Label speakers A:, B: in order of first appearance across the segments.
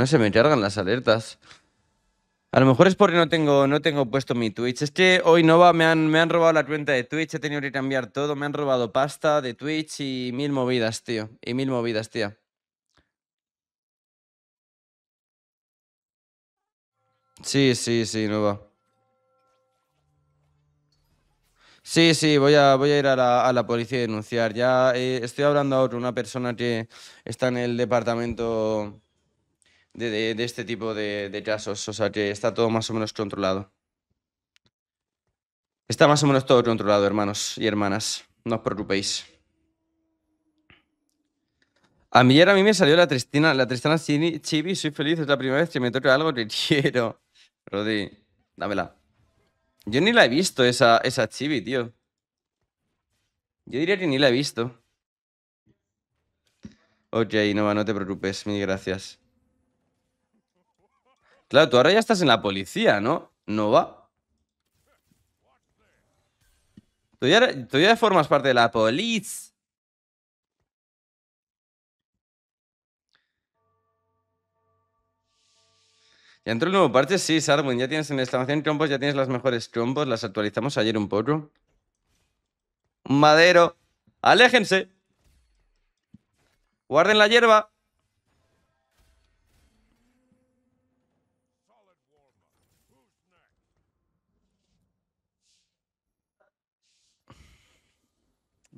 A: No se me cargan las alertas. A lo mejor es porque no tengo, no tengo puesto mi Twitch. Es que hoy Nova me han, me han robado la cuenta de Twitch, he tenido que cambiar todo, me han robado pasta de Twitch y mil movidas, tío. Y mil movidas, tía. Sí, sí, sí, Nova. Sí, sí, voy a, voy a ir a la, a la policía y denunciar. Ya eh, estoy hablando ahora otra una persona que está en el departamento de, este tipo de, casos, o sea que está todo más o menos controlado. Está más o menos todo controlado, hermanos y hermanas, no os preocupéis. A mí a mí me salió la Tristana, la Tristana Chibi, soy feliz, es la primera vez que me toca algo que quiero. Rodi, dámela. Yo ni la he visto esa, esa Chibi, tío. Yo diría que ni la he visto. Ok, Nova, no te preocupes, mil gracias. Claro, tú ahora ya estás en la policía, ¿no? No va. Tú ya, formas parte de la policía. Ya entró el nuevo parche, sí, Sarwin. Ya tienes en la instalación trompos, ya tienes las mejores trompos. Las actualizamos ayer un poco. Madero. Aléjense. Guarden la hierba.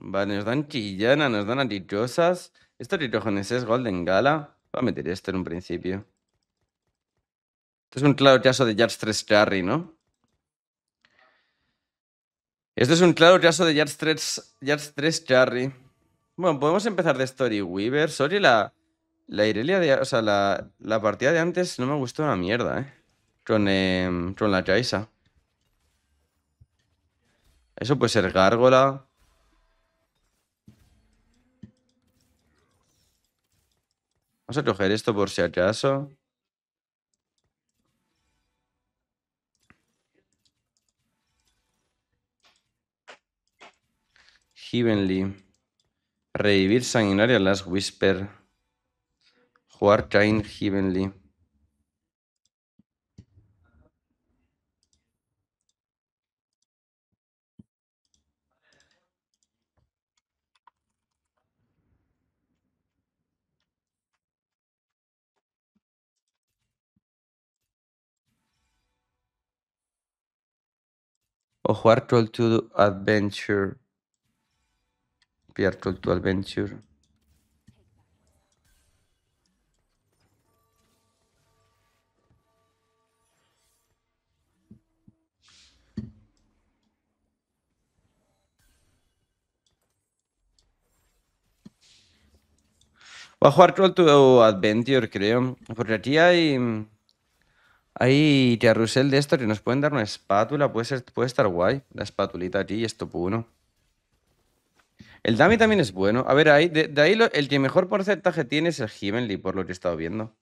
A: Vale, nos dan Chillana, nos dan ¿Esto Esto Ritrojones es Golden Gala. Voy a meter esto en un principio. Esto es un claro caso de Yards 3 Charry, ¿no? Esto es un claro caso de Yards 3, Charry. Bueno, podemos empezar de Story Weaver. Sorry, la, la Irelia de. O sea, la, partida de antes no me gustó una mierda, ¿eh? Con, eh, con la Jaisa. Eso puede ser Gárgola. Vamos a coger esto por si acaso. Heavenly. Revivir sanguinaria Last Whisper. Jugar Kain Heavenly. jugar Troll 2 Adventure. Pierre Troll 2 Adventure. Voy a jugar Adventure, creo. Porque aquí hay mm, Ahí tía Rusel de esto que nos pueden dar una espátula. Puede, puede estar guay. La espátulita aquí y esto uno. El Dami también es bueno. A ver, ahí, de, ahí el que mejor porcentaje tiene es el Heavenly, por lo que he estado viendo.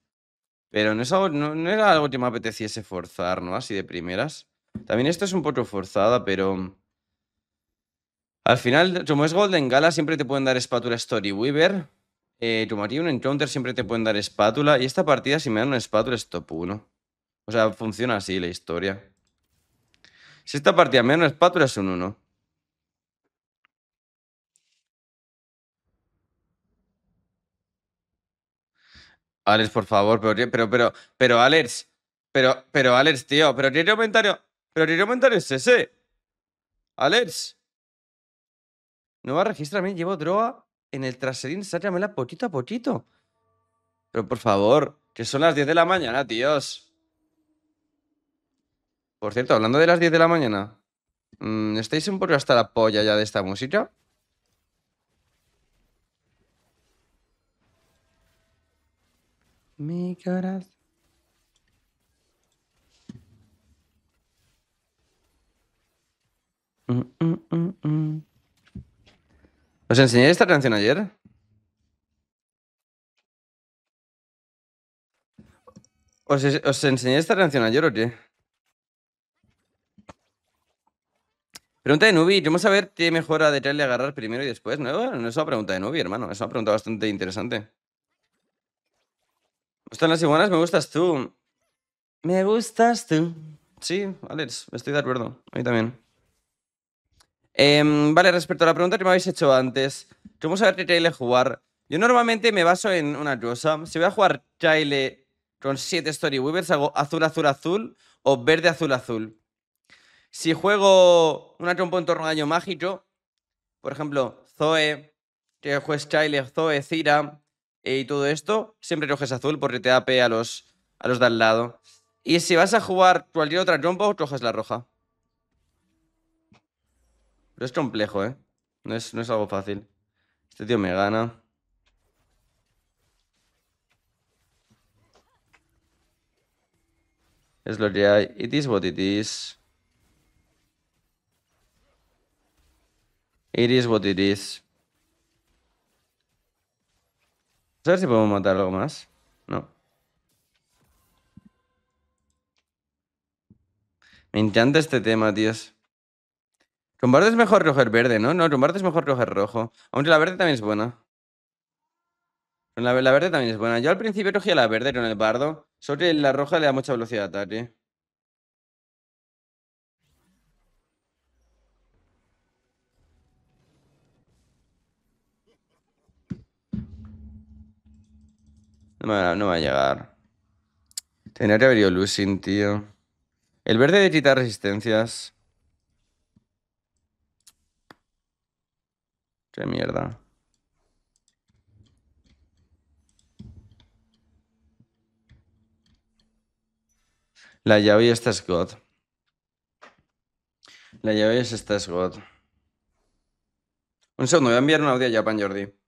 A: Pero no, no, era algo que me apeteciese forzar, ¿no? Así de primeras. También esto es un poco forzada, pero... Al final, como es Golden Gala, siempre te pueden dar espátula Story Weaver. Eh, como aquí un Encounter, siempre te pueden dar espátula. Y esta partida, si me dan una espátula, es top 1. O sea, funciona así la historia. Si esta partida menos espátula es un 1. Alex, por favor, pero, pero, pero, pero, Alex, pero, pero, Alex, tío, pero tiene comentario, pero tiene comentario es ese. Alex. Nueva a registrarme, llevo droga en el traserín, sácamela poquito a poquito. Pero por favor, que son las 10 de la mañana, tíos. Por cierto, hablando de las 10 de la mañana, mm, ¿estáis un poco hasta la polla ya de esta música? Mi corazón. Mm, mm, ¿Os enseñé esta canción ayer? ¿Os, ¿Os enseñé esta canción ayer o qué? Pregunta de Nubi, vamos a ver qué mejora de traile agarrar primero y después. No, no es una pregunta de Nubi, hermano. Es una pregunta bastante interesante. ¿Me gustan las iguanas? Me gustas tú. Me gustas tú. Sí, Alex, estoy de acuerdo. A mí también. Em, vale, respecto a la pregunta que me habéis hecho antes, ¿cómo saber qué jugar. Yo normalmente me baso en una cosa. Si voy a jugar traile con 7 Story Weavers, hago azul, azul, azul o verde, azul, azul. Si juego una trompa en torno a daño mágico, por ejemplo, Zoe, que juegues Chile, Zoe, Zira, eh, y todo esto, siempre coges azul porque te ape a los, a los de al lado. Y si vas a jugar cualquier otra trompa, coges la roja. Pero es complejo, ¿eh? No es, no es algo fácil. Este tío me gana. Es lo que hay. It is what it is. It is what it is. A ver si podemos matar algo más. No. Me encanta este tema, tíos. bardo es mejor coger verde, ¿no? No, bardo es mejor coger rojo. Aunque la verde también es buena. La, la, verde también es buena. Yo al principio cogía la verde con el bardo. Solo que la roja le da mucha velocidad de ataque. No va, a llegar. Tenía que haber ido tío. El verde de quitar resistencias. Qué mierda. La llave esta es God. La llave es esta es God. Un segundo, voy a enviar un audio a Japan, Jordi.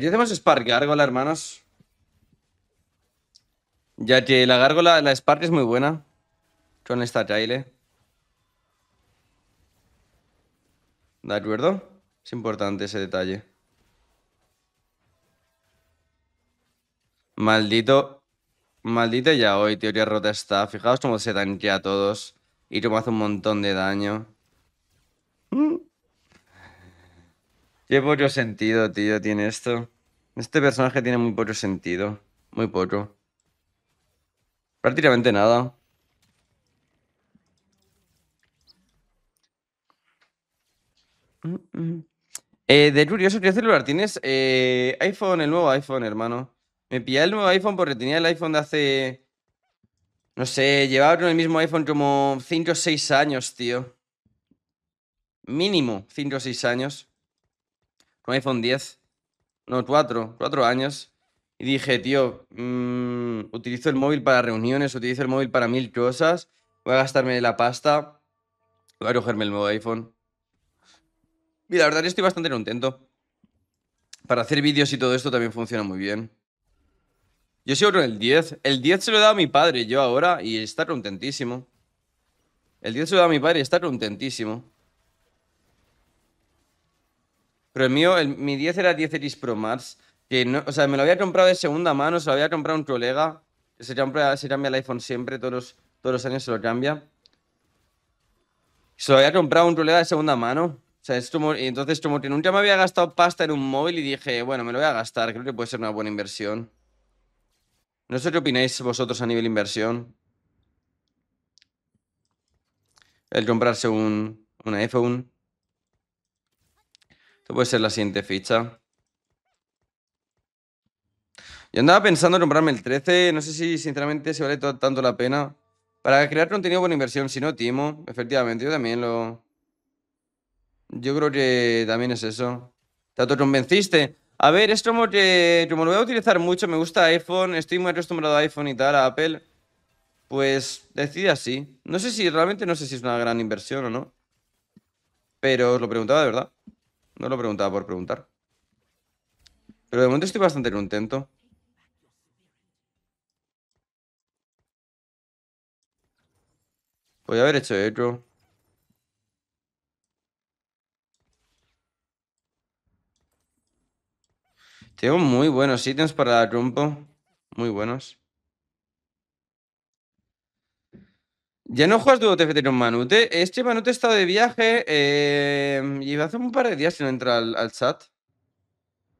A: Aquí hacemos Spark Gárgola, hermanos. Ya que la Gárgola, la Spark es muy buena. Con esta trailer ¿De acuerdo? Es importante ese detalle. Maldito. Maldito ya hoy, teoría rota está. Fijaos cómo se tanquea a todos. Y cómo hace un montón de daño. Mm. Qué poco sentido, tío, tiene esto. Este personaje tiene muy poco sentido. Muy poco Prácticamente nada. Mm, mm. Eh, de curioso, ¿qué celular tienes? Eh, iPhone, el nuevo iPhone, hermano. Me pillé el nuevo iPhone porque tenía el iPhone de hace... No sé, llevaba con el mismo iPhone como 5 o 6 años, tío. Mínimo 5 o 6 años iPhone 10, no, 4, 4 años. Y dije, tío, mmm, utilizo el móvil para reuniones, utilizo el móvil para mil cosas, voy a gastarme la pasta, voy a cogerme el nuevo iPhone. Y la verdad, yo estoy bastante contento. Para hacer vídeos y todo esto también funciona muy bien. Yo sigo con el 10. El 10 se lo he dado a mi padre yo ahora y está contentísimo. El 10 se lo he dado a mi padre y está contentísimo. Pero el mío, mi 10 era 10X Pro Max. Que no, o sea, me lo había comprado de segunda mano, se lo había comprado un colega. Se cambia, el iPhone siempre, todos los, años se lo cambia. Se lo había comprado un colega de segunda mano. O sea, entonces como que nunca me había gastado pasta en un móvil y dije, bueno, me lo voy a gastar, creo que puede ser una buena inversión. No sé qué opináis vosotros a nivel inversión. El comprarse un iPhone puede ser la siguiente ficha. Yo andaba pensando en comprarme el 13. No sé si, sinceramente, se vale tanto la pena. Para crear contenido buena inversión, si no, Timo. Efectivamente, yo también lo... Yo creo que también es eso. Te convenciste? A ver, es como que como lo voy a utilizar mucho, me gusta iPhone, estoy muy acostumbrado a iPhone y tal, a Apple, pues decide así. No sé si realmente no sé si es una gran inversión o no, pero os lo preguntaba de verdad. No lo preguntaba por preguntar. Pero de momento estoy bastante contento. a haber hecho eco. Tengo muy buenos ítems para la trompo. Muy buenos. Ya no juegas Dudo TFT con Manute. Este Manute ha estado de viaje eh, y hace un par de días que no entra al, al, chat.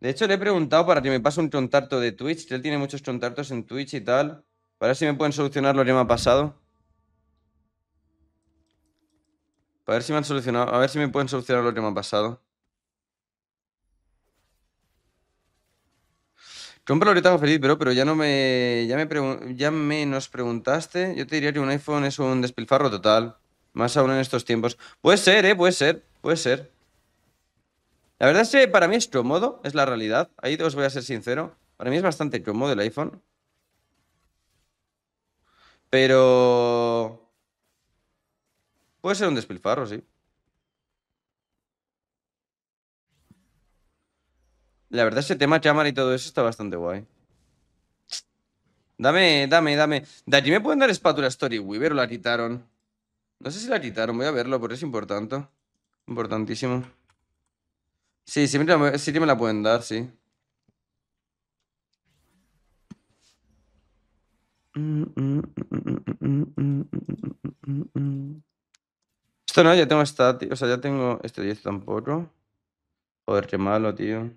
A: De hecho, le he preguntado para que me pase un trontarto de Twitch, él tiene muchos contactos en Twitch y tal. Para ver si me pueden solucionar lo que me ha pasado. Para ver si me han solucionado. A ver si me pueden solucionar lo que me ha pasado. Compro ahorita feliz, bro, pero ya no me. Ya me, ya me nos preguntaste. Yo te diría que un iPhone es un despilfarro total. Más aún en estos tiempos. Puede ser, eh, puede ser, puede ser. La verdad es que para mí es cómodo, es la realidad. Ahí os voy a ser sincero. Para mí es bastante cómodo el iPhone. Pero. Puede ser un despilfarro, sí. La verdad, ese tema chamar y todo eso está bastante guay. Dame, dame, dame. ¿De allí me pueden dar espátula Story Weaver o la quitaron? No sé si la quitaron, voy a verlo, pero es importante. Importantísimo. Sí, sí, sí que me la pueden dar, sí. Esto no, ya tengo esta, O sea, ya tengo este 10 tampoco. Joder, qué malo, tío.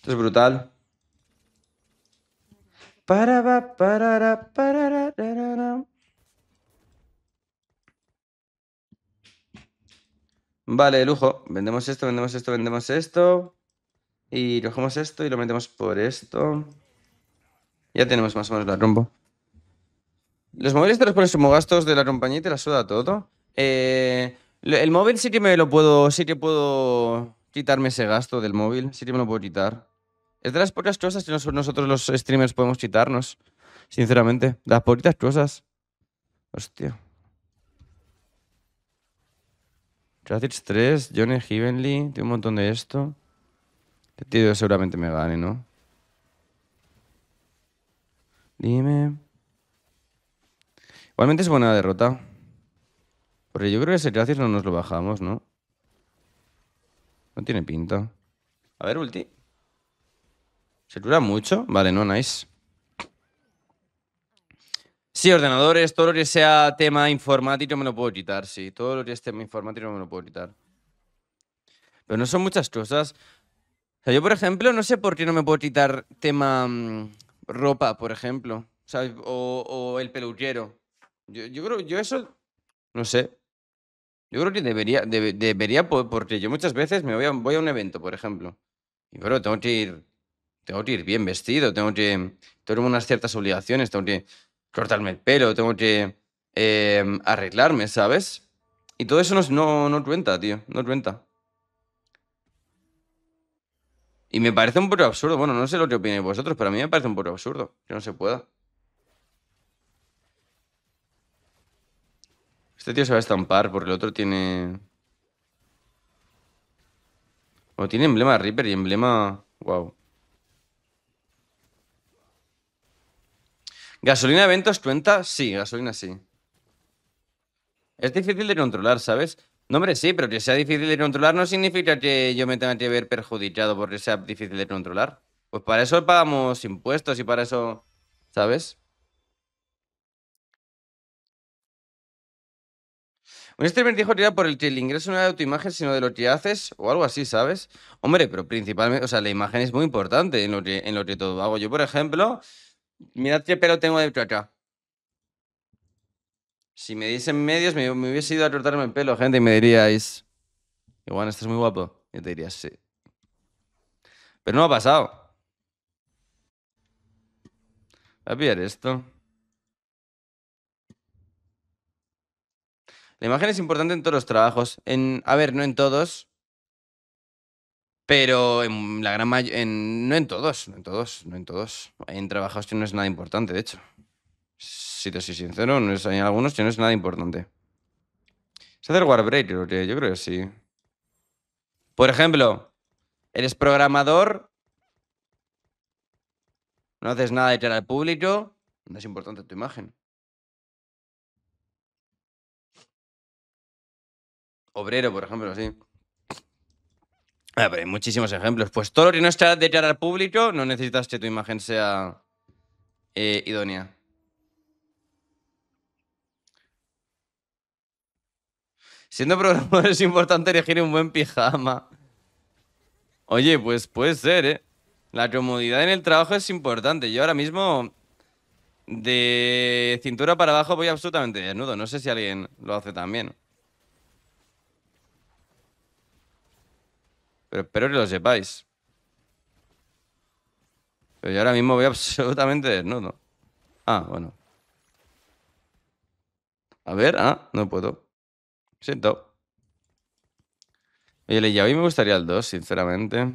A: Esto es brutal. Vale, lujo. Vendemos esto, vendemos esto, vendemos esto. Y cogemos esto y lo metemos por esto. Ya tenemos más o menos la rombo. Los móviles te los pones como gastos de la compañía y te la suda todo. Eh, el móvil sí que me lo puedo. Sí que puedo quitarme ese gasto del móvil. Sí que me lo puedo quitar. Es de las pocas cosas que nosotros los streamers podemos quitarnos. Sinceramente. Las poquitas cosas. Hostia. Kratic 3, Johnny Heavenly. Tengo un montón de esto. Este tío seguramente me gane, ¿no? Dime. Igualmente es buena derrota. Porque yo creo que ese gracias no nos lo bajamos, ¿no? No tiene pinta. A ver, ulti. ¿Se dura mucho? Vale, no, nice. Sí, ordenadores, todo lo que sea tema informático me lo puedo quitar, sí. Todo lo que es tema informático me lo puedo quitar. Pero no son muchas cosas. O sea, yo, por ejemplo, no sé por qué no me puedo quitar tema mm, ropa, por ejemplo. O, o, el peluquero. Yo, yo creo, yo eso, no sé. Yo creo que debería, debería poder, porque yo muchas veces me voy a, un evento, por ejemplo, y creo tengo que ir, tengo que ir bien vestido, tengo que tener unas ciertas obligaciones, tengo que cortarme el pelo, tengo que em, arreglarme, ¿sabes? Y todo eso no, no, no cuenta, tío, no cuenta. Y me parece un poco absurdo, bueno, no sé lo que opináis vosotros, pero a mí me parece un poco absurdo que no se pueda. Este tío se va a estampar porque el otro tiene... O tiene emblema Reaper y emblema... Wow. ¿Gasolina eventos cuenta? Sí, gasolina sí. Es difícil de controlar, ¿sabes? No, hombre, sí, pero que sea difícil de controlar no significa que yo me tenga que ver perjudicado porque sea difícil de controlar. Pues para eso pagamos impuestos y para eso, ¿sabes? Un streamer dijo que era por el que el ingreso no era de tu imagen, sino de lo que haces o algo así, ¿sabes? Hombre, pero principalmente, o sea, la imagen es muy importante en lo que, todo hago. Yo, por ejemplo, mirad qué pelo tengo de acá. Si me diesen medios, me, hubiese ido a cortarme el pelo, gente, y me diríais, igual es muy guapo. Yo te diría, sí. Pero no ha pasado. a pillar esto. La imagen es importante en todos los trabajos. En, a ver, no en todos, pero en la gran mayoría. No en todos, no en todos, no en todos. En trabajos que no es nada importante, de hecho. Si te soy sincero, no es, en algunos que no es nada importante. Se hace el yo creo que sí. Por ejemplo, eres programador, no haces nada de cara al público, no es importante tu imagen. obrero, por ejemplo, sí. A ah, ver, hay muchísimos ejemplos. Pues todo lo que no está de al público, no necesitas que tu imagen sea eh, idónea. Siendo programador es importante elegir un buen pijama. Oye, pues puede ser, ¿eh? La comodidad en el trabajo es importante. Yo ahora mismo de cintura para abajo voy absolutamente desnudo. No sé si alguien lo hace también. Pero espero que lo sepáis. Pero yo ahora mismo voy absolutamente desnudo. Ah, bueno. A ver, ah, no puedo. Siento. Oye, el mí me gustaría el 2, sinceramente.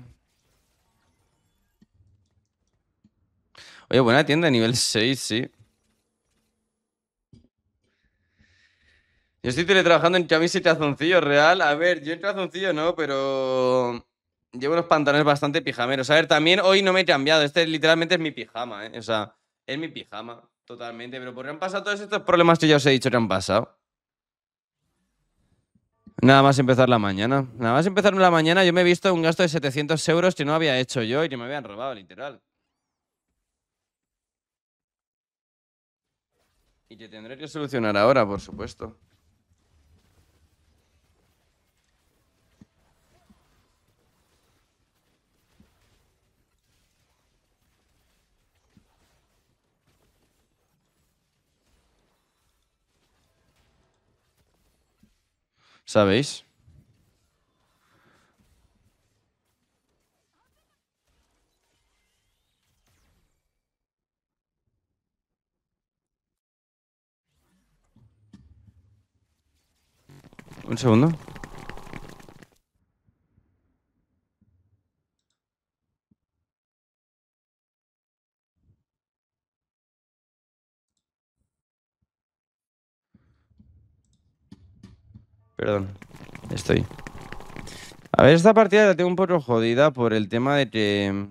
A: Oye, buena tienda de nivel 6, sí. Yo estoy teletrabajando en camisa y trazoncillo, real. A ver, yo en trazoncillo no, pero llevo unos pantalones bastante pijameros. A ver, también hoy no me he cambiado. Este literalmente es mi pijama, ¿eh? O sea, es mi pijama, totalmente. Pero ¿por qué han pasado todos estos problemas que ya os he dicho que han pasado? Nada más empezar la mañana. Nada más empezar la mañana, yo me he visto un gasto de 700 euros que no había hecho yo y que me habían robado, literal. Y que tendré que solucionar ahora, por supuesto. ¿Sabéis? Un segundo. Perdón. Estoy. A ver, esta partida la tengo un poco jodida por el tema de que...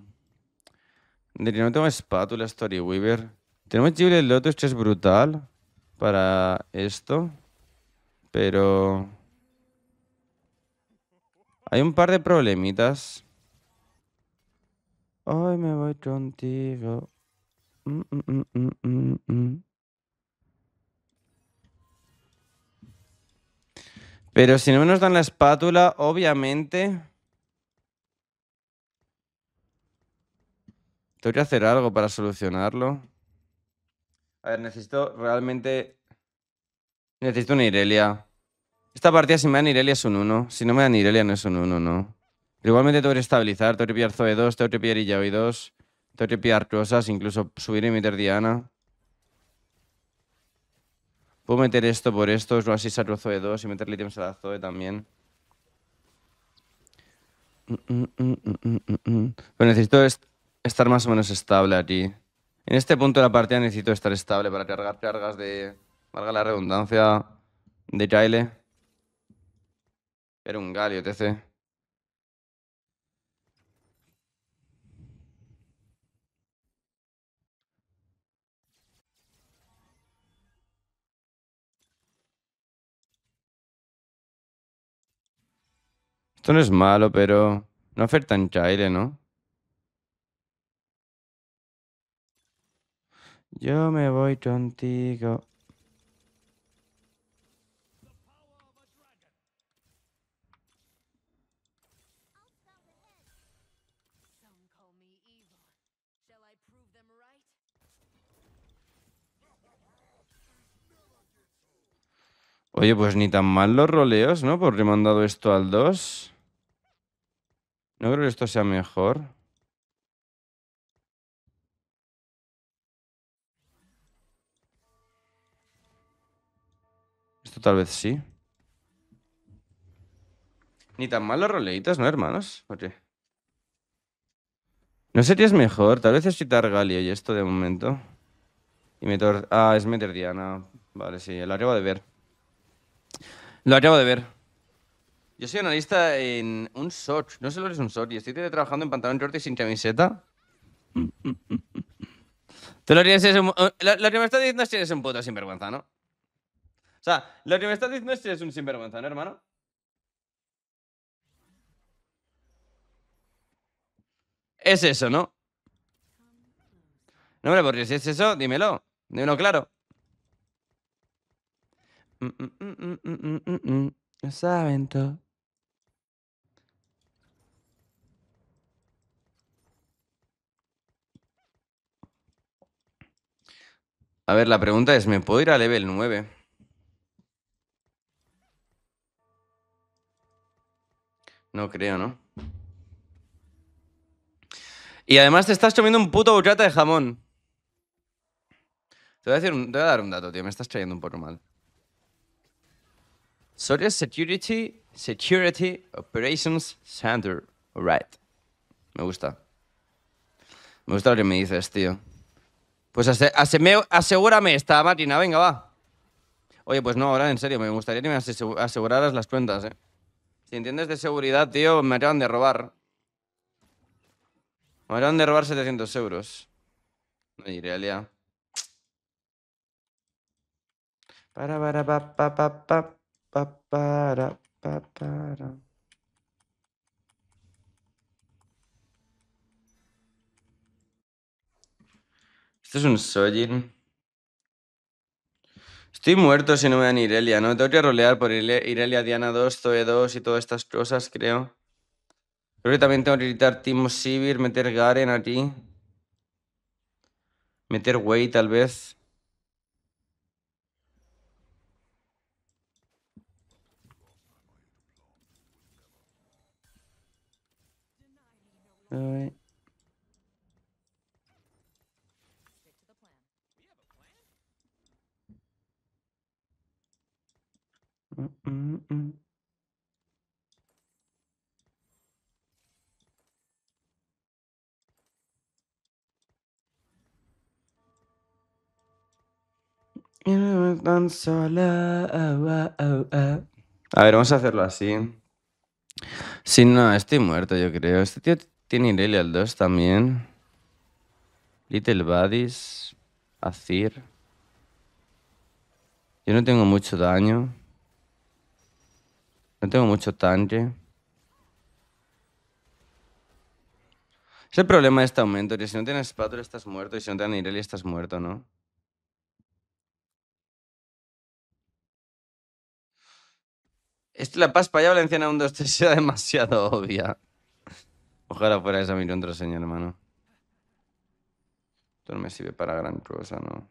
A: De que no tengo espátula Story Weaver. Tenemos el Lotus, que es brutal para esto. Pero... Hay un par de problemitas. Hoy me voy contigo. Mm, mm, mm, Pero si no me nos dan la espátula, obviamente... Tengo que hacer algo para solucionarlo. A ver, necesito realmente... Necesito una Irelia. Esta partida si me dan Irelia es un 1. Si no me dan Irelia no es un 1, no. igualmente tengo que estabilizar, tengo que pillar Zoe 2, tengo que pillar Illaoi 2, tengo que pillar cosas, incluso subir y meter Diana. Puedo meter esto por esto, es lo así trozo de 2 y meterle ítems a la Zoe también. Mm, mm, mm, Pero necesito estar más o menos estable aquí. En este punto de la partida necesito estar estable para cargar cargas de... Valga la redundancia de Kyle. Era un galio, TC. Esto no es malo, pero no ofertan chaire, ¿no? Yo me voy contigo. Oye, pues ni tan mal los roleos, ¿no? Porque he dado esto al 2. No creo que esto sea mejor. Esto tal vez sí. Ni tan mal los roleitas, ¿no, hermanos? sé ¿No sé es mejor? Tal vez es quitar Galio y esto de momento. Ah, es meter Diana. Vale, sí, lo acabo de ver. Lo acabo de ver. Yo soy analista en un SOT. No sé lo que es un SOT. Y estoy trabajando en pantalón corto y sin camiseta. Te lo que, es un, lo, que me estás diciendo es que eres un puto sinvergüenza, ¿no? O sea, lo que me estás diciendo es que eres un sinvergüenza, ¿no, hermano? Es eso, ¿no? No, hombre, porque si es eso, dímelo. Dímelo claro. Mm, mm, mm, mm Saben todo. A ver, la pregunta es, ¿me puedo ir a level 9? No creo, ¿no? Y además te estás comiendo un puto bocata de jamón. Te voy, a decir te voy a dar un dato, tío. Me estás trayendo un poco mal. Soria Security, Security Operations Center. right. Me gusta. Me gusta lo que me dices, tío. Pues asegúrame esta máquina, venga, va. Oye, pues no, ahora en serio, me gustaría que me aseguraras las cuentas, eh. Si entiendes de seguridad, tío, me acaban de robar. Me acaban de robar 700 euros. No iré al Para, para, pa, pa, pa, pa, pa, para, pa, para. Esto es un Sojin. Estoy muerto si no me dan Irelia, ¿no? Tengo que rolear por Irelia, Diana 2, Zoe 2 y todas estas cosas, creo. Creo que también tengo que gritar Timo Sivir, meter Garen aquí. Meter Wei tal vez. Ah, ah, ah, a ver, vamos a hacerlo así. Si no, estoy muerto, yo creo. Este tío tiene Irelia al 2 también. Little Buddies. Azir. Yo no tengo mucho daño. No tengo mucho tanque. Es el problema de este aumento, que si no tienes espátula estás muerto y si no tienes Irelia estás muerto, ¿no? Esto la paz para allá valenciana 1, 2, 3 sea demasiado obvia. Ojalá fuera esa mi señor, hermano. Esto no me sirve para gran cosa, ¿no?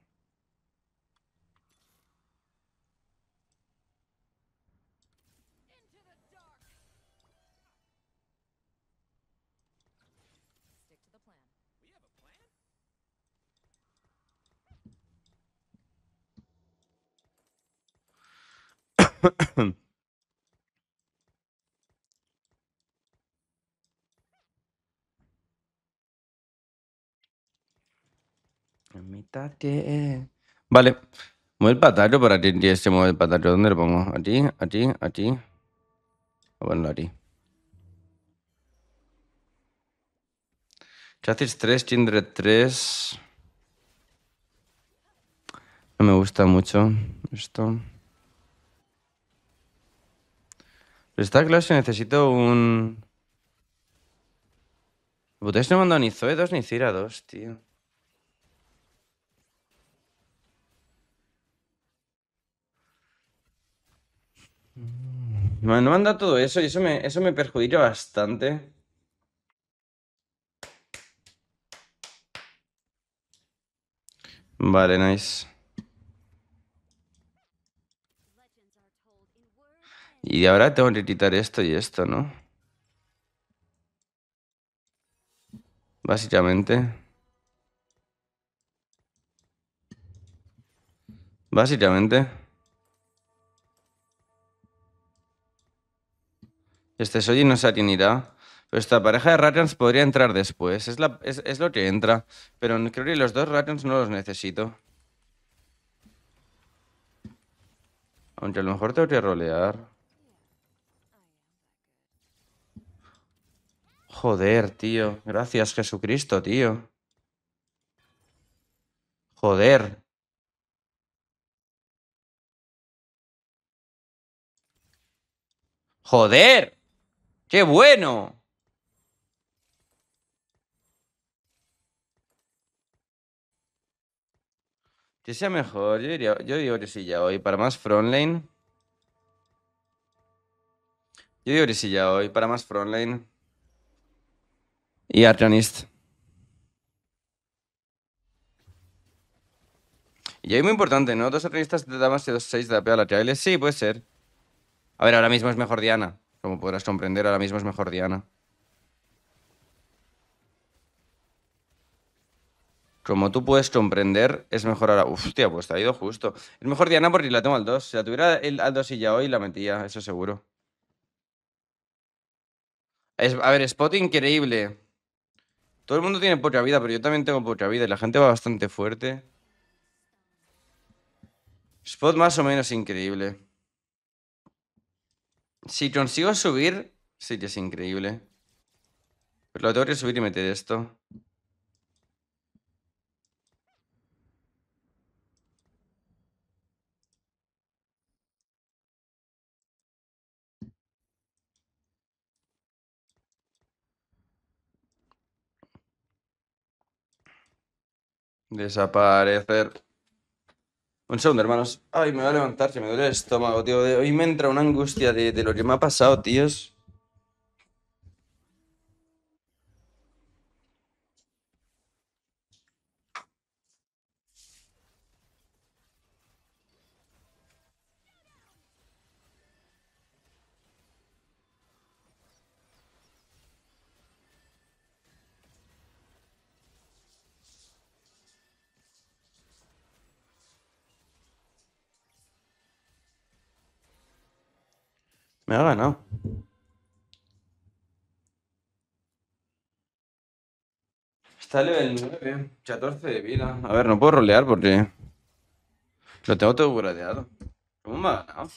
A: Eh, vale. mueve el patario para ti, este el patario, ¿Dónde lo pongo? ¿A ti? ¿A ti? ¿A ti? A ponerlo a ti. 3, Tindred 3. No me gusta mucho esto. Pero está claro si necesito un... Ustedes no mandan ni Zoe 2 ni Cira 2, tío. Mm. No me todo eso y eso me, eso me perjudica bastante. Vale, nice. Y ahora tengo que quitar esto y esto, ¿no? Básicamente. Básicamente. Este y no se atinirá. Pero esta pareja de Radiance podría entrar después. Es, lo que entra. Pero creo que los dos Radiance no los necesito. Aunque a lo mejor tengo que rolear. Joder, tío. Gracias, Jesucristo, tío. Joder. Joder. ¡Qué bueno! Que sea mejor, yo, diría, yo digo que sí ya hoy. Para más frontline. Yo diría que sí ya hoy. Para más frontline. Y Arcanist. Y ahí muy importante, ¿no? Dos Arcanistas de damas y dos seis de AP a la que Sí, puede ser. A ver, ahora mismo es mejor Diana. Como podrás comprender, ahora mismo es mejor Diana. Como tú puedes comprender, es mejor ahora. Uf, hostia, pues te ha ido justo. Es mejor Diana porque la tengo al 2. Si la tuviera el, al 2 y ya hoy, la metía, eso seguro. a ver, spot increíble. Todo el mundo tiene poca vida, pero yo también tengo poca vida y la gente va bastante fuerte. Spot más o menos increíble. Si consigo subir, sí que es increíble. Pero lo tengo que subir y meter esto. Desaparecer. Un segundo, hermanos. Ay, me va a levantar, se me duele el estómago, tío. Hoy me entra una angustia de, de lo que me ha pasado, tíos. Me ha ganado. Está level 9, 14 de vida. A ver, no puedo rolear porque. Lo tengo todo buradeado. ¿Cómo me ha ganado?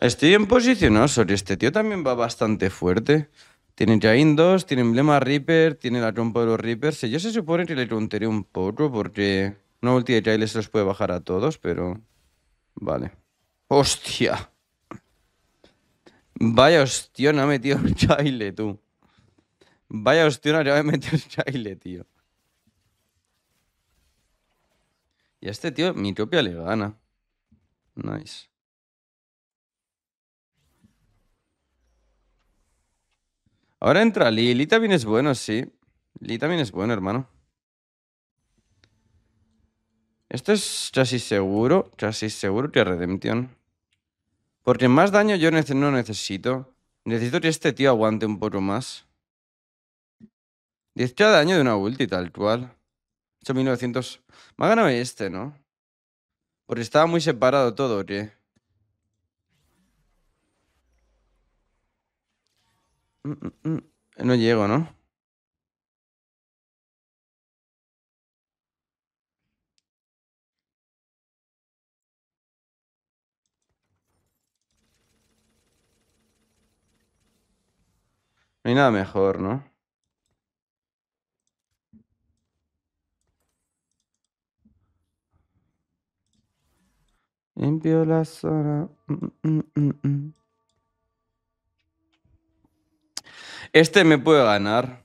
A: Estoy en posición. sobre Este tío también va bastante fuerte. Tiene Jain 2, tiene emblema Reaper, tiene la trompa de los Reapers. Yo se supone que le tonteré un poco porque una ulti de Jail se los puede bajar a todos, pero... Vale. ¡Hostia! Vaya No ha metido el tú. Vaya no ha metido el tío. Y a este tío mi copia le gana. Nice. Ahora entra Lee. Lee también es bueno, sí. Lee también es bueno, hermano. Esto es casi seguro, Casi seguro que Redemption. Porque más daño yo no necesito. Necesito que este tío aguante un poco más. 10 daño de una ulti, tal cual. 8900. Me ha ganado este, ¿no? Porque estaba muy separado todo, ¿qué? No llego, ¿no? No hay nada mejor, ¿no? Limpio la zona. Mm, mm, mm, este me puede ganar.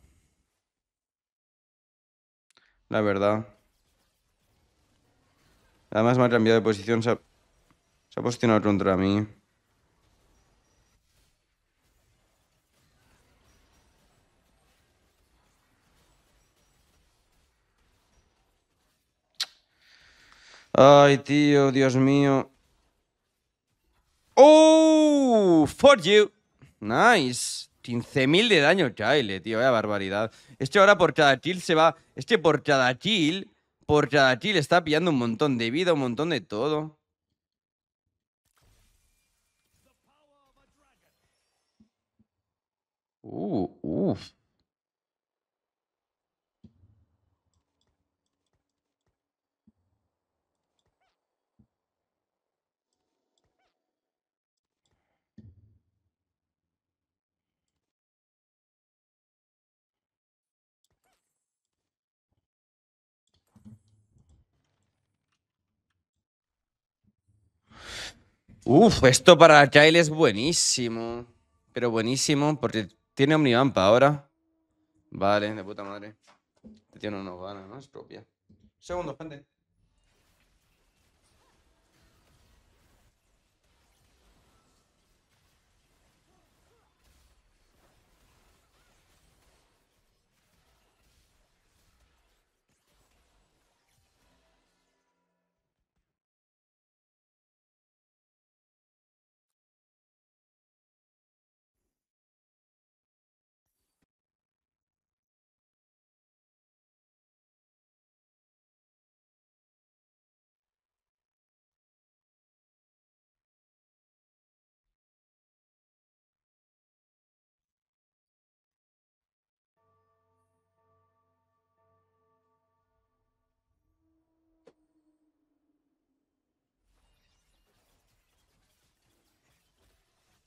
A: La verdad. Además me ha cambiado de posición. Se ha, posicionado contra mí. Ay, tío, Dios mío. ¡Oh! For you. Nice. 15.000 de daño Chile, tío, vaya barbaridad. Este ahora por kill se va... Este por kill... Por kill está pillando un montón de vida, un montón de todo. Uh, uff. Uf, esto para Kyle es buenísimo. Pero buenísimo, porque tiene Omnivamp ahora. Vale, de puta madre. Tiene este una ¿no? Es propia. Segundo, gente.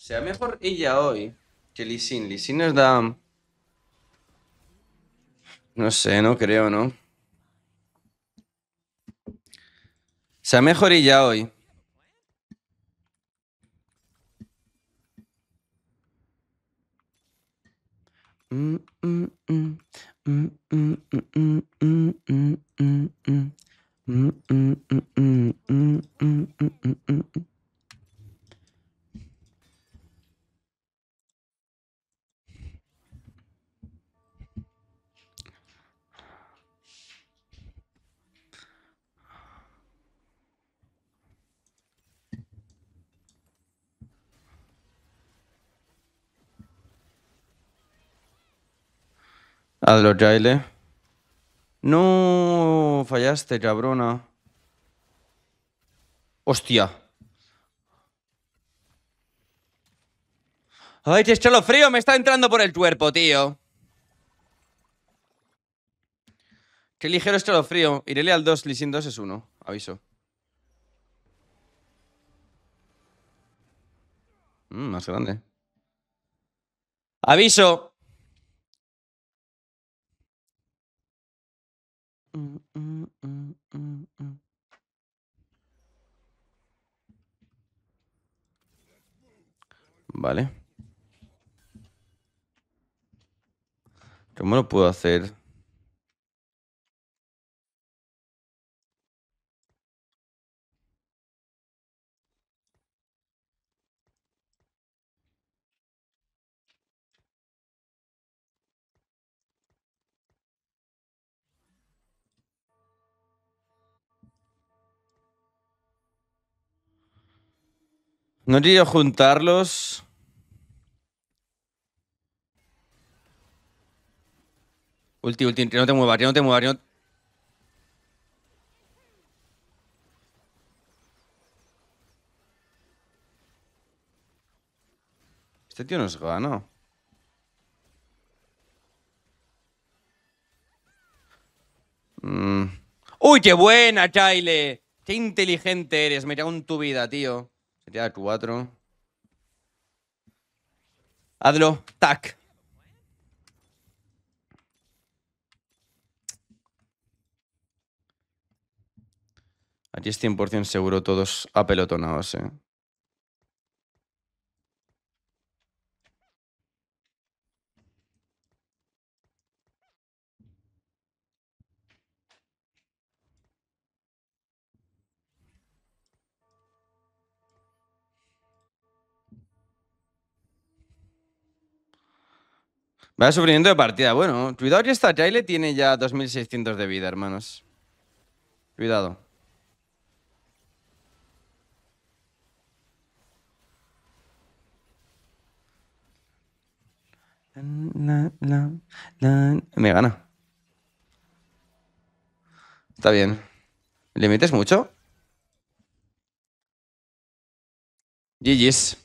A: sea mejor ella hoy que Lisin Sin. nos da... No sé, no creo, ¿no? Sea mejor ella hoy. Jaile. No fallaste, cabrona. Hostia. Ay, que cholo frío me está entrando por el cuerpo, tío. Qué ligero es cholo frío. Irele al 2, Lisin 2 es 1. Aviso. Mm, más grande. Aviso. Mm, mm, mm, vale. ¿Cómo lo puedo hacer? No quiero juntarlos. Ulti, ulti, no te muevas, no te muevas, Este tío nos gana. Mm. ¡Uy, qué buena, Chile! ¡Qué inteligente eres! Me cago en tu vida, tío. Sería 4. Hazlo. Tac. Aquí es 100% seguro todos apelotonados, eh. Va sufrimiento de partida. Bueno, cuidado que esta Jaile tiene ya 2600 de vida, hermanos. Cuidado. Me gana. Está bien. ¿Limites mucho? GG's.